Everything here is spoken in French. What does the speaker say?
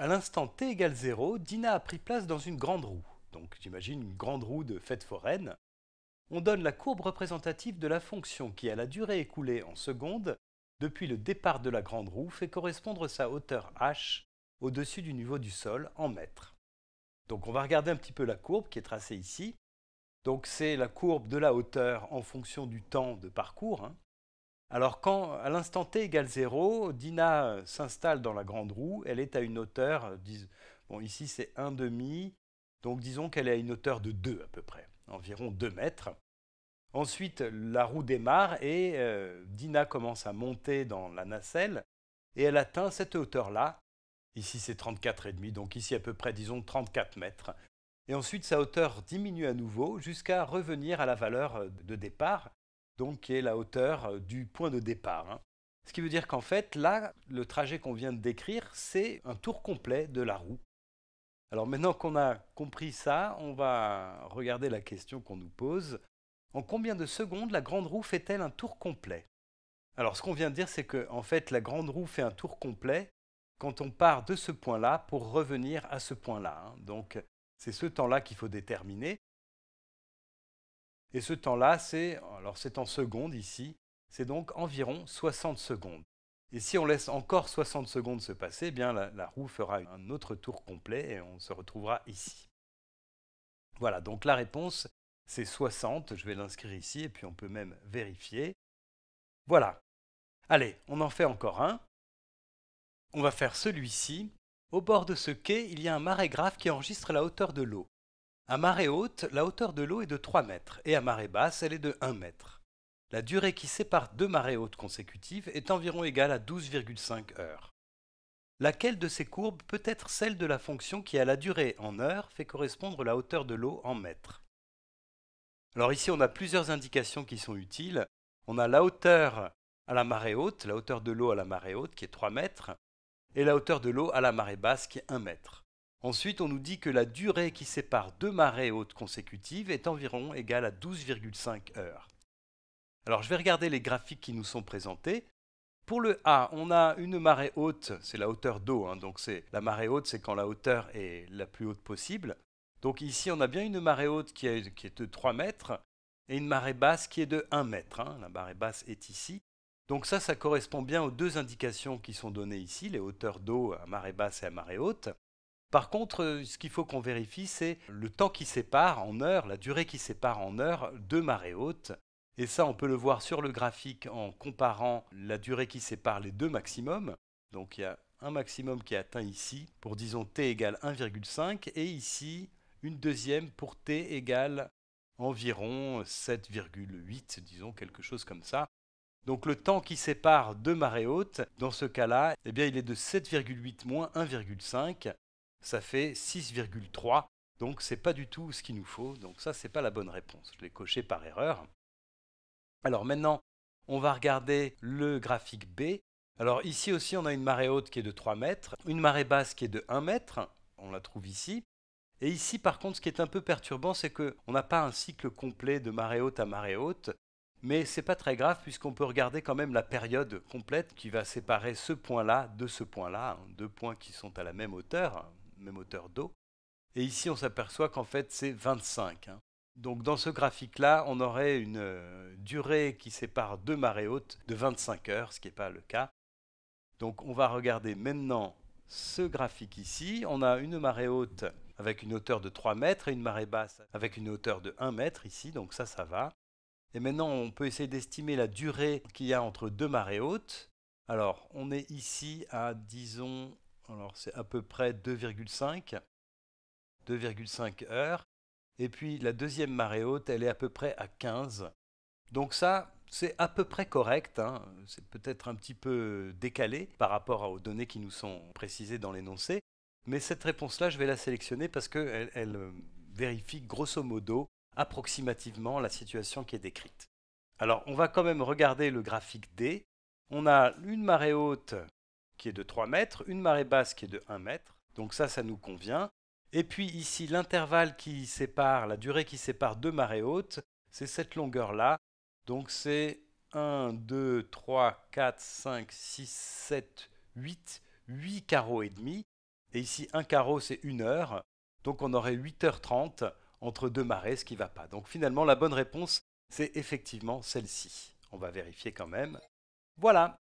À l'instant t égale 0, Dina a pris place dans une grande roue, donc j'imagine une grande roue de fête foraine. On donne la courbe représentative de la fonction qui, à la durée écoulée en secondes, depuis le départ de la grande roue, fait correspondre sa hauteur h au-dessus du niveau du sol en mètres. Donc on va regarder un petit peu la courbe qui est tracée ici. Donc c'est la courbe de la hauteur en fonction du temps de parcours. Hein. Alors quand à l'instant t égale 0, Dina s'installe dans la grande roue, elle est à une hauteur, euh, ici c'est 1,5, donc disons qu'elle est à une hauteur de 2 à peu près, environ 2 mètres. Ensuite la roue démarre et euh, Dina commence à monter dans la nacelle et elle atteint cette hauteur-là. Ici c'est 34,5, donc ici à peu près disons 34 mètres. Et ensuite sa hauteur diminue à nouveau jusqu'à revenir à la valeur euh, de départ, qui est la hauteur euh, du point de départ. Hein. Ce qui veut dire qu'en fait, là, le trajet qu'on vient de décrire, c'est un tour complet de la roue. Alors maintenant qu'on a compris ça, on va regarder la question qu'on nous pose. En combien de secondes la grande roue fait-elle un tour complet Alors ce qu'on vient de dire, c'est que en fait, la grande roue fait un tour complet quand on part de ce point-là pour revenir à ce point-là. Hein. Donc c'est ce temps-là qu'il faut déterminer. Et ce temps-là, c'est, alors c'est en secondes ici, c'est donc environ 60 secondes. Et si on laisse encore 60 secondes se passer, eh bien la, la, roue fera un autre tour complet et on se retrouvera ici. Voilà, donc la réponse, c'est 60. Je vais l'inscrire ici et puis on peut même vérifier. Voilà. Allez, on en fait encore un. On va faire celui-ci. Au bord de ce quai, il y a un marégraphe qui enregistre la hauteur de l'eau. À marée haute, la hauteur de l'eau est de 3 mètres et à marée basse, elle est de 1 mètre. La durée qui sépare deux marées hautes consécutives est environ égale à 12,5 heures. Laquelle de ces courbes peut être celle de la fonction qui à la durée en heures fait correspondre la hauteur de l'eau en mètres Alors ici on a plusieurs indications qui sont utiles. On a la hauteur à la marée haute, la hauteur de l'eau à la marée haute qui est 3 mètres, et la hauteur de l'eau à la marée basse qui est 1 mètre. Ensuite, on nous dit que la durée qui sépare deux marées hautes consécutives est environ égale à 12,5 heures. Alors je vais regarder les graphiques qui nous sont présentés. Pour le A, on a une marée haute, c'est la hauteur d'eau, hein, donc c'est la marée haute, c'est quand la hauteur est la plus haute possible. Donc ici, on a bien une marée haute qui est, de 3 mètres et une marée basse qui est de 1 mètre. Hein. La marée basse est ici. Donc ça, ça correspond bien aux deux indications qui sont données ici, les hauteurs d'eau à marée basse et à marée haute. Par contre, euh, ce qu'il faut qu'on vérifie, c'est le temps qui sépare en heures, la durée qui sépare en heures deux marées hautes. Et ça, on peut le voir sur le graphique en comparant la durée qui sépare les deux maximums. Donc il y a un maximum qui est atteint ici pour disons t égale 1,5 et ici une deuxième pour t égale environ 7,8, disons quelque chose comme ça. Donc le temps qui sépare deux marées hautes, dans ce cas-là, eh bien il est de 7,8 moins 1,5 ça fait 6,3. Donc c'est pas du tout ce qu'il nous faut. Donc ça, c'est pas la bonne réponse. Je l'ai coché par erreur. Alors maintenant, on va regarder le graphique B. Alors ici aussi, on a une marée haute qui est de 3 mètres, une marée basse qui est de 1 mètre. On la trouve ici. Et ici, par contre, ce qui est un peu perturbant, c'est qu'on n'a pas un cycle complet de marée haute à marée haute. Mais c'est pas très grave puisqu'on peut regarder quand même la période complète qui va séparer ce point-là de ce point-là, hein, deux points qui sont à la même hauteur, même hauteur d'eau. Et ici, on s'aperçoit qu'en fait, c'est 25. Hein. Donc dans ce graphique-là, on aurait une euh, durée qui sépare deux marées hautes de 25 heures, ce qui n'est pas le cas. Donc on va regarder maintenant ce graphique ici. On a une marée haute avec une hauteur de 3 mètres et une marée basse avec une hauteur de 1 mètre ici, donc ça, ça va. Et maintenant, on peut essayer d'estimer la durée qu'il y a entre deux marées hautes. Alors, on est ici à, disons, alors c'est à peu près 2,5. 2,5 heures. Et puis la deuxième marée haute, elle est à peu près à 15. Donc ça, c'est à peu près correct. Hein. C'est peut-être un petit peu décalé par rapport aux données qui nous sont précisées dans l'énoncé. Mais cette réponse-là, je vais la sélectionner parce qu'elle elle euh, vérifie grosso modo, approximativement, la situation qui est décrite. Alors, on va quand même regarder le graphique D. On a une marée haute qui est de 3 mètres, une marée basse qui est de 1 mètre. Donc ça, ça nous convient. Et puis ici, l'intervalle qui sépare, la durée qui sépare deux marées hautes, c'est cette longueur-là. Donc c'est 1, 2, 3, 4, 5, 6, 7, 8, 8 carreaux et demi. Et ici, un carreau, c'est 1 heure. Donc on aurait 8h30 entre deux marées, ce qui ne va pas. Donc finalement, la bonne réponse, c'est effectivement celle-ci. On va vérifier quand même. Voilà,